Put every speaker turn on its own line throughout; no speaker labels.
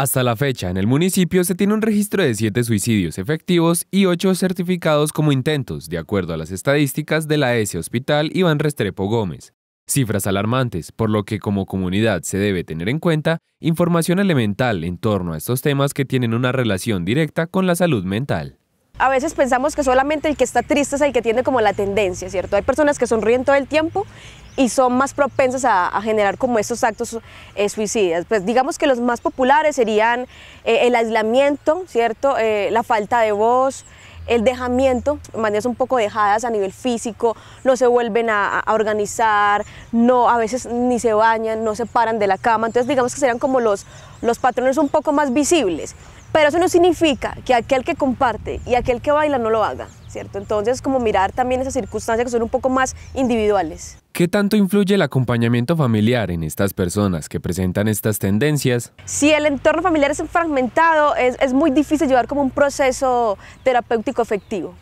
Hasta la fecha, en el municipio se tiene un registro de siete suicidios efectivos y ocho certificados como intentos, de acuerdo a las estadísticas de la S Hospital Iván Restrepo Gómez. Cifras alarmantes, por lo que como comunidad se debe tener en cuenta información elemental en torno a estos temas que tienen una relación directa con la salud mental
a veces pensamos que solamente el que está triste es el que tiene como la tendencia, ¿cierto? Hay personas que sonríen todo el tiempo y son más propensas a, generar como estos actos eh, suicidas. Pues digamos que los más populares serían eh, el aislamiento, ¿cierto? Eh, la falta de voz, el dejamiento, maneras un poco dejadas a nivel físico, no se vuelven a, organizar, no, a veces ni se bañan, no se paran de la cama, entonces digamos que serían como los, los patrones un poco más visibles. Pero eso no significa que aquel que comparte y aquel que baila no lo haga, ¿cierto? Entonces, como mirar también esas circunstancias que son un poco más individuales.
¿Qué tanto influye el acompañamiento familiar en estas personas que presentan estas tendencias?
Si el entorno familiar es fragmentado, es, es muy difícil llevar como un proceso terapéutico efectivo,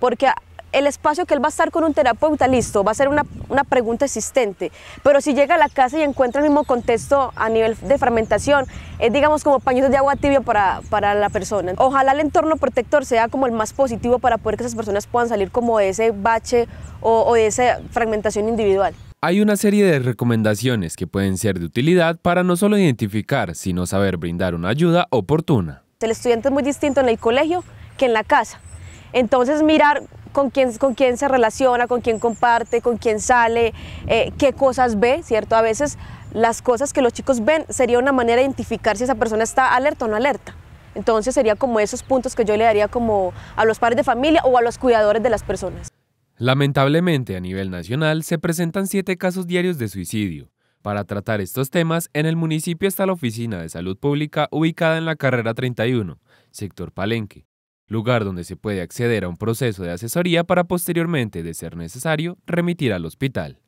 porque el espacio que él va a estar con un terapeuta, listo, va a ser una, pregunta existente. Pero si llega a la casa y encuentra el mismo contexto a nivel de fragmentación es digamos como pañuelos de agua tibia para, la persona. Ojalá el entorno protector sea como el más positivo para poder que esas personas puedan salir como de ese bache o, o de esa fragmentación individual.
Hay una serie de recomendaciones que pueden ser de utilidad para no solo identificar, sino saber brindar una ayuda oportuna.
El estudiante es muy distinto en el colegio que en la casa. Entonces mirar con quién, se relaciona, con quién comparte, con quién sale, eh, qué cosas ve, ¿cierto? A veces las cosas que los chicos ven sería una manera de identificar si esa persona está alerta o no alerta. Entonces sería como esos puntos que yo le daría como a los padres de familia o a los cuidadores de las personas.
Lamentablemente, a nivel nacional se presentan siete casos diarios de suicidio. Para tratar estos temas, en el municipio está la Oficina de Salud Pública ubicada en la carrera 31, sector Palenque, lugar donde se puede acceder a un proceso de asesoría para posteriormente, de ser necesario, remitir al hospital.